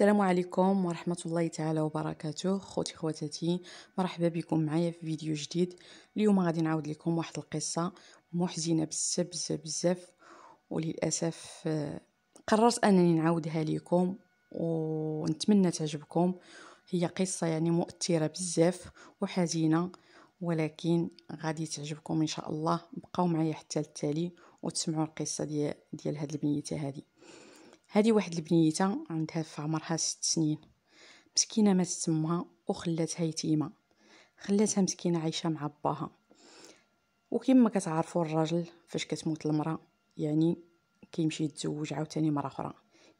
السلام عليكم ورحمة الله تعالى وبركاته خوتي خواتاتي مرحبا بكم معايا في فيديو جديد اليوم غادي نعاود لكم واحد القصة محزنة بزاف بزاف بزاف وللأسف آه، قررت أنني نعاودها لكم ونتمنى تعجبكم هي قصة يعني مؤثرة بزاف وحزينة ولكن غادي تعجبكم إن شاء الله بقاو معايا حتى التالي وتسمعوا القصة ديال ديال هاد البنيتة هذه هذه واحد البنيته عندها في عمرها ست سنين مسكينه ماتت تسمى وخلاتها يتيمه خلاتها مسكينه عايشه مع باها وكما كتعرفوا الراجل فاش كتموت المراه يعني كيمشي يتزوج عاوتاني مره اخرى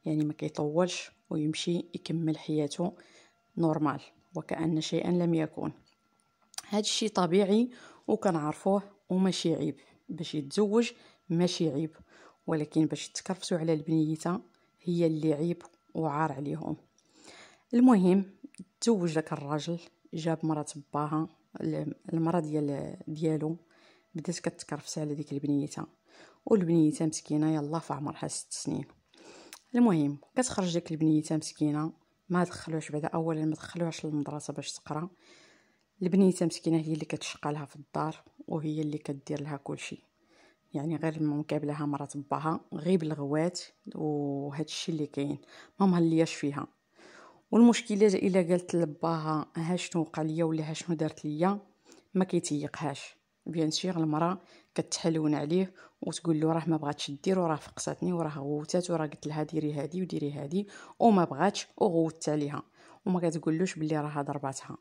يعني ما كيطولش ويمشي يكمل حياته نورمال وكأن شيئا لم يكن هذا الشيء طبيعي وكنعرفوه وماشي عيب باش يتزوج ماشي عيب ولكن باش تكرفسوا على البنيته هي اللي عيب وعار عليهم المهم تزوج داك الراجل جاب مرة باها المرة ديال ديالو بدات كتكرفس على ديك البنيته والبنيته مسكينه يلا في عمرها ست سنين المهم كتخرج ديك البنيته مسكينه ما دخلوش بعدا اولا ما دخلوهاش للمدرسه باش تقرا البنيته مسكينه هي اللي كتشقى لها في الدار وهي اللي كدير لها كلشي يعني غير مقابلها مرات باها غير بالغوات وهذا الشيء اللي كاين ما مهلياش فيها والمشكله الا قالت لباها ها شنو وقع ليا ولا ها شنو دارت ليا ما كيتيقهاش بيان سيغ المراه كتحلون عليه وتقول له راه ما بغاتش دير وراه فقصتني وراه غوتات وراه قلت لها ديري هادي وديري هادي وما بغاتش وغوتت عليها وما كتقولوش بلي راها ضرباتها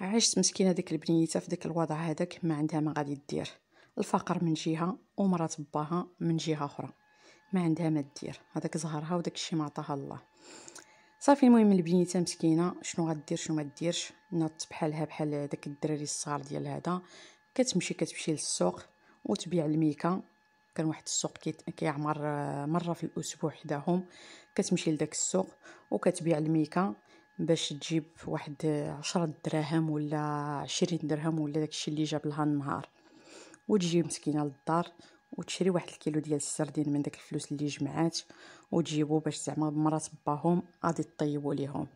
عشت مسكينه ديك البنيته في ديك الوضع هذاك ما عندها ما غادي دير الفقر من جهه ومرات باها من جهه اخرى ما عندها ما دير هذاك زهرها وداك الشيء ما عطاها الله صافي المهم البنيته مسكينه شنو غدير شنو ما ديرش نط بحالها بحال داك الدراري الصغار ديال هذا كتمشي كتمشي للسوق وتبيع الميكا كان واحد السوق كيعمر آه، مره في الاسبوع حداهم كتمشي لداك السوق وكتبيع الميكا باش تجيب واحد عشرة دراهم ولا عشرين درهم ولا داكشي اللي جاب لها النهار وتجي مسكينه للدار وتشري واحد الكيلو ديال السردين من داك الفلوس اللي جمعات وتجيبو باش زعما مرات باهم غادي طيبو ليهم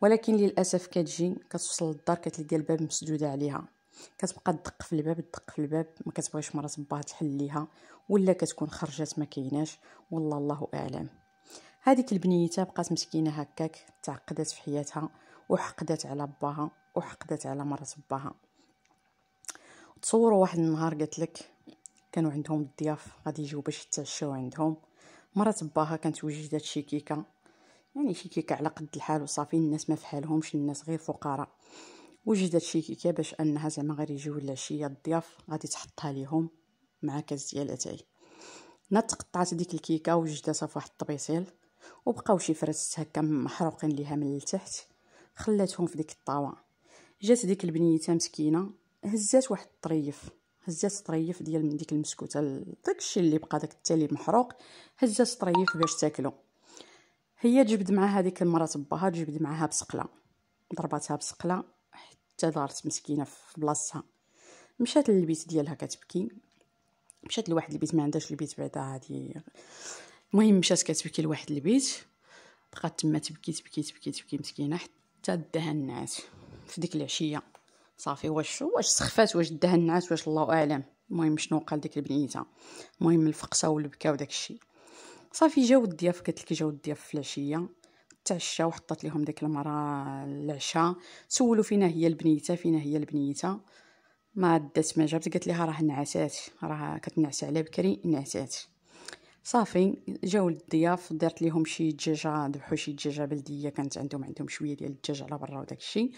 ولكن للاسف كتجي كتوصل للدار كتلقى الباب مسدوده عليها كتبقى تدق في الباب تدق في الباب ما كتبغيش مرات باها تحل ليها ولا كتكون خرجات ما كايناش والله الله اعلم هذيك البنيته بقات مسكينه هكاك تعقدات في حياتها وحقدات على باها وحقدات على مرات باها تصوروا واحد النهار قلت لك كانوا عندهم الضياف غادي يجيو باش يتعشاو عندهم مرات باها كانت وجدت شي كيكه يعني شي كيكه على قد الحال وصافي الناس ما فحالهمش الناس غير فقراء وجدت شي كيكه باش انها زعما غير يجيو العشيه الضياف غادي تحطها ليهم مع كاس ديال اتاي نات قطعت ديك الكيكه وجدتها في واحد الطبيسيل وبقاو شي فرس هكا محروقين ليها من التحت خلاتهم في ديك الطاوه جات ديك البنيته مسكينه هزات واحد الطريف هزات طريف ديال من ديك المسكوته داكشي اللي بقى داك التالي محروق هزات طريف باش تاكلو هي جبد معها هذيك المره باها جبد معها بسقله ضرباتها بسقله حتى دارت مسكينه في بلاصتها مشات للبيت ديالها كتبكي مشات لواحد البيت ما عندهاش البيت بعدا هادي المهم مشات كتبكي لواحد البيت بقات تما تبكي تبكي تبكي تبكي مسكينه حتى الدهن نعس في ديك العشيه صافي واش واش سخفات واش داها النعاس واش الله اعلم المهم شنو وقع لديك البنيته المهم الفقسه والبكا وداك الشيء صافي جاو الضياف قالت لك جاو الضياف في العشيه تعشاو وحطت لهم ديك المراه العشاء سولوا فينا هي البنيته فينا هي البنيته ما دات ما جابت قالت لها راه نعسات راه كتنعس على بكري نعسات صافي جاو الضياف درت لهم شي دجاجه ذبحوا شي دجاجه بلديه كانت عندهم عندهم شويه ديال الدجاج على برا وداك الشيء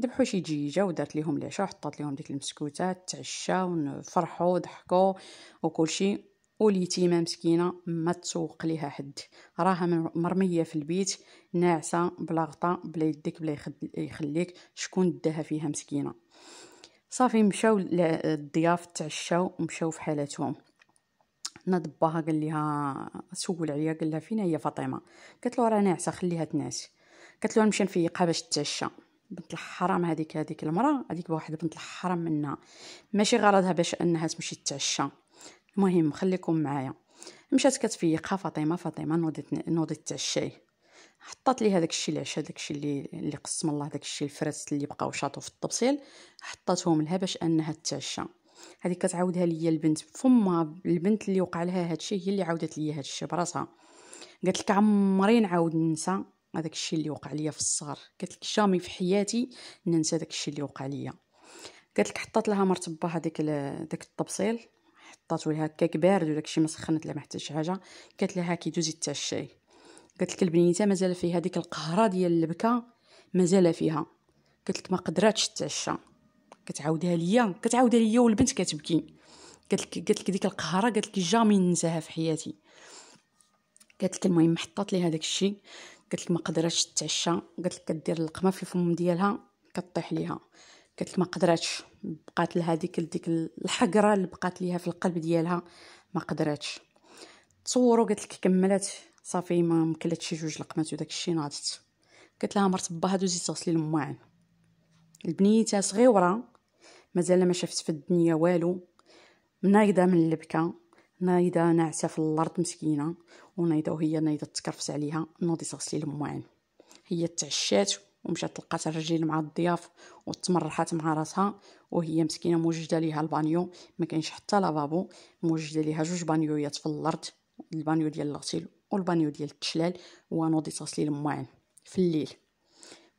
ذبحوا شي جيجه ودارت ليهم العشاء وحطات ليهم ديك المسكوتات تعشاو فرحوا ضحكوا شيء واليتيمه مسكينه ما تسوق ليها حد راها مرميه في البيت ناعسه بلا غطا بلا يديك بلا يخليك شكون داها فيها مسكينه صافي مشاو للضياف تعشاو ومشاو في حالتهم ناد باها قال لها سول عليا قال لها فين هي فاطمه قالت له راه ناعسه خليها تنعس قالت له نمشي نفيقها باش تتعشى بنت الحرام هذيك هذيك المراه هذيك واحد بنت الحرام منها ماشي غرضها باش انها تمشي تتعشى المهم خليكم معايا مشات كتفيقها فاطمه فاطمه نوضت نوضت تعشاي حطات لي هذاك الشيء العشاء داك الشيء اللي اللي قسم الله داك الشيء الفرس اللي بقاو شاطو في الطبسيل حطاتهم لها باش انها تتعشى هذيك كتعاودها ليا البنت فما البنت اللي وقع لها هادشي هي اللي عاودت ليا هادشي براسها قالت لك عمري نعاود ننسى هذاك الشيء اللي وقع ليا في الصغر قالت لك جامي في حياتي ننسى داك الشيء اللي وقع ليا قالت لك حطات لها مرت باها داك داك الطبسيل حطاتو لها هكاك بارد وداك الشيء ما سخنت لها ما حتى شي حاجه قالت لها كي دوزي تتعشاي قالت لك البنيته مازال فيها ديك القهره ديال البكا مازال فيها قالت لك ما قدراتش تعشى كتعاودها ليا كتعاودها ليا والبنت كتبكي قالت لك قالت لك ديك القهره قالت لك جامي ننساها في حياتي قالت لك المهم حطات لي هذاك الشيء قالت ما قدراتش تتعشى قالت لك كدير اللقمه في الفم ديالها كطيح ليها قالت لي ما قدراتش بقات لها ديك ديك الحقره اللي بقات ليها في القلب ديالها ما قدراتش تصوروا قالت لك كملات صافي ما مكلاتش جوج لقمات وداك الشيء ناضت قالت لها مرت باها زيد تغسلي المواعن البنيته صغيره مازال ما شافت في الدنيا والو نايضه من اللبكه نايضه ناعسه في الارض مسكينه ونايضه وهي نايضه تكرفس عليها نوضي تغسلي المواعن هي تعشات ومشات لقات الرجل مع الضياف وتمرحات مع راسها وهي مسكينه موجده ليها البانيو ما كاينش حتى لافابو موجده ليها جوج بانيويات في الارض البانيو ديال الغسيل والبانيو ديال التشلال ونوضي تغسلي المواعن في الليل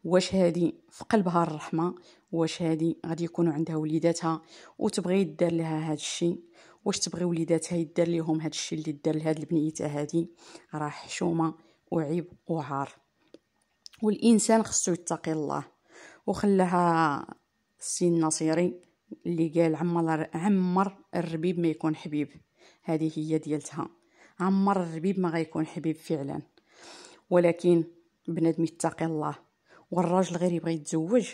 واش هادي في قلبها الرحمه واش هادي غادي يكونوا عندها وليداتها وتبغي يدار لها هذا الشيء واش تبغي وليداتها يدار ليهم هذا الشيء اللي دار لهاد البنيته هذه راه حشومه وعيب وعار والانسان خصو يتقي الله وخلاها السي النصيري اللي قال عمر عمر الربيب ما يكون حبيب هذه هي ديالتها عمر الربيب ما غيكون حبيب فعلا ولكن بنادم يتقي الله والراجل غير يبغي يتزوج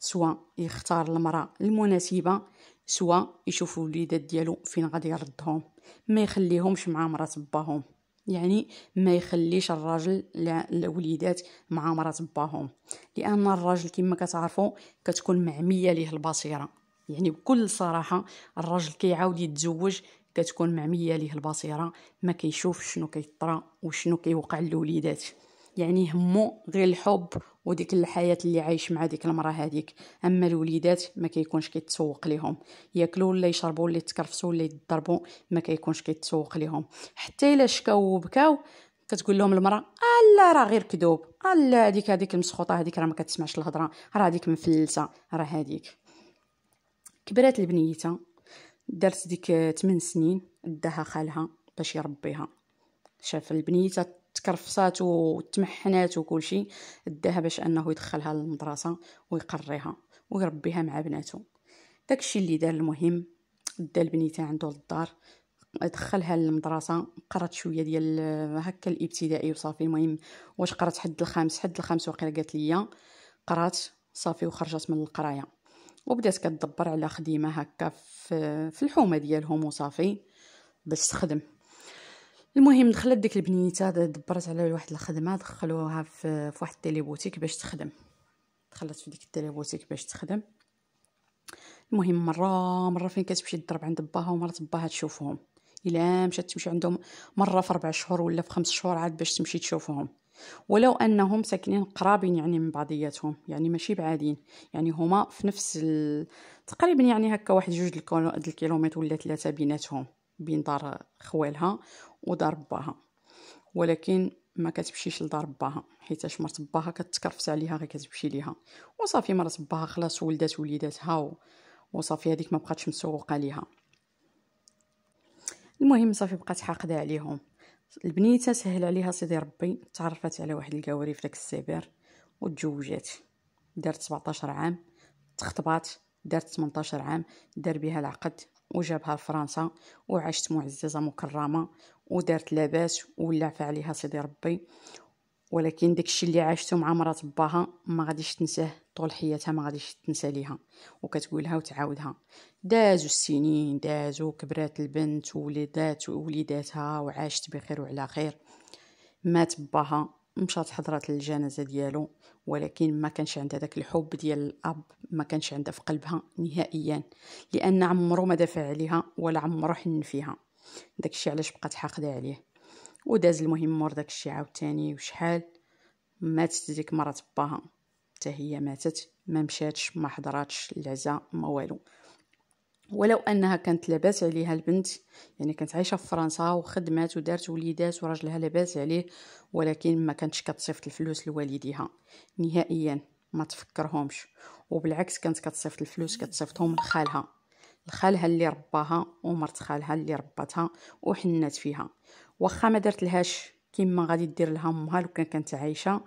سواء يختار المرأة المناسبة سواء يشوف الوليدات ديالو فين غادي يردهم ما يخليهمش مع مرات باهم يعني ما يخليش الراجل الوليدات مع مرات باهم لان الراجل كما كتعرفوا كتكون معميه ليه البصيره يعني بكل صراحه الراجل كيعاود يتزوج كتكون معميه ليه البصيره ما كيشوف شنو كيطرى وشنو كيوقع للوليدات يعني همو غير الحب وديك الحياه اللي عايش مع ديك المراه هذيك اما الوليدات ما كيكونش كيتسوق ليهم ياكلوا ولا يشربوا ولا يتكرفسوا ولا يضربوا ما كيكونش كيتسوق ليهم حتى الا شكاو وبكاو كتقول لهم المراه الا راه غير كذوب الا هذيك هذيك المسخوطه هذيك راه ما كتسمعش الهضره راه هذيك مفلسه راه هذيك كبرات البنيته دارت ديك 8 سنين داها خالها باش يربيها شاف البنيته تكرفصات وتمحنات شيء داها باش انه يدخلها للمدرسه ويقريها ويربيها مع بناته داكشي اللي دار المهم دا البنيته عنده للدار دخلها للمدرسه قرات شويه ديال هكا الابتدائي وصافي المهم واش قرات حد الخامس حد الخامس وقيله قالت لي قرات صافي وخرجت من القرايه وبدات كتدبر على خديمه هكا في الحومه ديالهم وصافي باش تخدم المهم دخلت ديك البنيته دبرت على واحد الخدمه دخلوها في واحد التيليبوتيك باش تخدم دخلت في ديك التيليبوتيك باش تخدم المهم مره مره فين كتمشي تضرب عند باها ومرات باها تشوفهم الا مشات تمشي عندهم مره في ربع شهور ولا في خمس شهور عاد باش تمشي تشوفهم ولو انهم ساكنين قرابين يعني من بعضياتهم يعني ماشي بعادين يعني هما في نفس ال... تقريبا يعني هكا واحد جوج الكيلومتر ولا ثلاثه بيناتهم بين دار خوالها ودار باها ولكن ما كتمشيش لدار باها حيتاش مرت باها كتكرفس عليها غير كتمشي ليها وصافي مرت باها خلاص ولدات وليداتها وصافي هذيك ما بقاتش مسوقه ليها المهم صافي بقات حاقده عليهم البنيته سهل عليها سيدي ربي تعرفت على واحد الكاوري في داك السيبر وتزوجات دارت 17 عام تخطبات دارت 18 عام دار بها العقد وجابها لفرنسا وعاشت معززة مكرمة ودارت لاباس عفا عليها سيدي ربي ولكن داكشي اللي عاشته مع مرات باها ما غاديش تنساه طول حياتها ما غاديش تنسى ليها وكتقولها وتعاودها دازو السنين دازو كبرات البنت وولدات وليداتها وعاشت بخير وعلى خير مات باها مشات حضرات للجنازه ديالو ولكن ما كانش عندها داك الحب ديال الاب ما كانش عندها في قلبها نهائيا لان عمرو ما دافع عليها ولا عمرو حن فيها داكشي علاش بقات حاقده عليه وداز المهم مور داكشي عاوتاني وشحال ماتت ديك مرات باها حتى هي ماتت ما مشاتش ما حضراتش العزاء ما والو ولو انها كانت لاباس عليها البنت يعني كانت عايشه في فرنسا وخدمات ودارت وليدات وراجلها لاباس عليه ولكن ما كانتش كتصيفط الفلوس لوالديها نهائيا ما تفكرهمش وبالعكس كانت كتصيفط الفلوس كتصيفطهم لخالها لخالها اللي رباها ومرت خالها اللي رباتها وحنات فيها واخا ما دارت لهاش كيما غادي دير لها امها لو كان كانت عايشه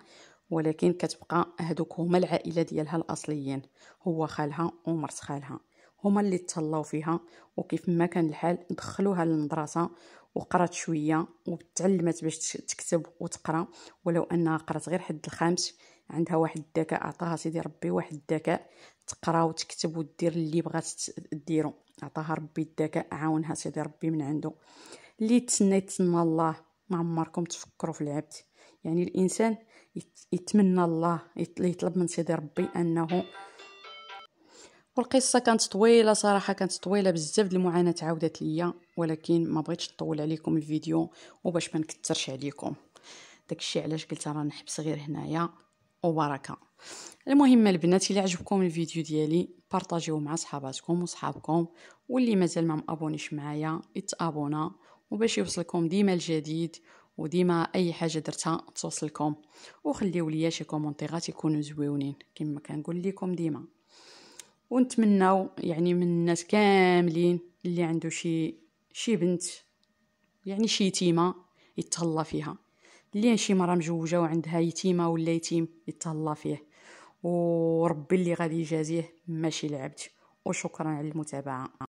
ولكن كتبقى هذوك هما العائله ديالها الاصليين هو خالها ومرت خالها هما اللي تهلاو فيها وكيف ما كان الحال دخلوها للمدرسه وقرات شويه وتعلمت باش تكتب وتقرا ولو انها قرات غير حد الخامس عندها واحد الذكاء عطاها سيدي ربي واحد الذكاء تقرا وتكتب ودير اللي بغات ديرو عطاها ربي الذكاء عاونها سيدي ربي من عنده اللي تسنى يتسنى الله ما عمركم تفكروا في العبد يعني الانسان يتمنى الله يطلب من سيدي ربي انه والقصه كانت طويله صراحه كانت طويله بزاف المعاناه عاودت ليا ولكن ما بغيتش نطول عليكم الفيديو وباش ما نكثرش عليكم داكشي علاش قلت راه نحبس غير هنايا وبركه المهم البنات الا عجبكم الفيديو ديالي بارطاجيوه مع صحاباتكم وصحابكم واللي مازال ما مابونيش معايا يتابونا وباش يوصلكم ديما الجديد وديما اي حاجه درتها توصلكم وخليو ليا شي كومونتيرات يكونوا زويونين كما كنقول لكم ديما ونتمناو يعني من الناس كاملين اللي عنده شي شي بنت يعني شي يتيمه يتهلا فيها اللي شي مره مجوجه وعندها يتيمه ولا يتيم يتهلا فيه وربي اللي غادي يجازيه ماشي لعبت وشكرا على المتابعه